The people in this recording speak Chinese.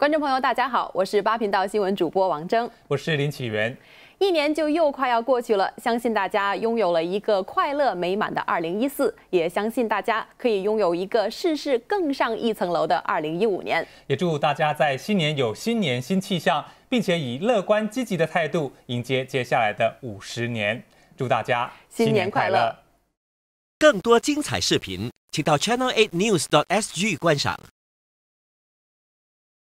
观众朋友，大家好，我是八频道新闻主播王征，我是林启源。一年就又快要过去了，相信大家拥有了一个快乐美满的二零一四，也相信大家可以拥有一个事事更上一层楼的二零一五年。也祝大家在新年有新年新气象，并且以乐观积极的态度迎接接下来的五十年。祝大家新年快乐！更多精彩视频，请到 Channel Eight News .dot S G 观赏。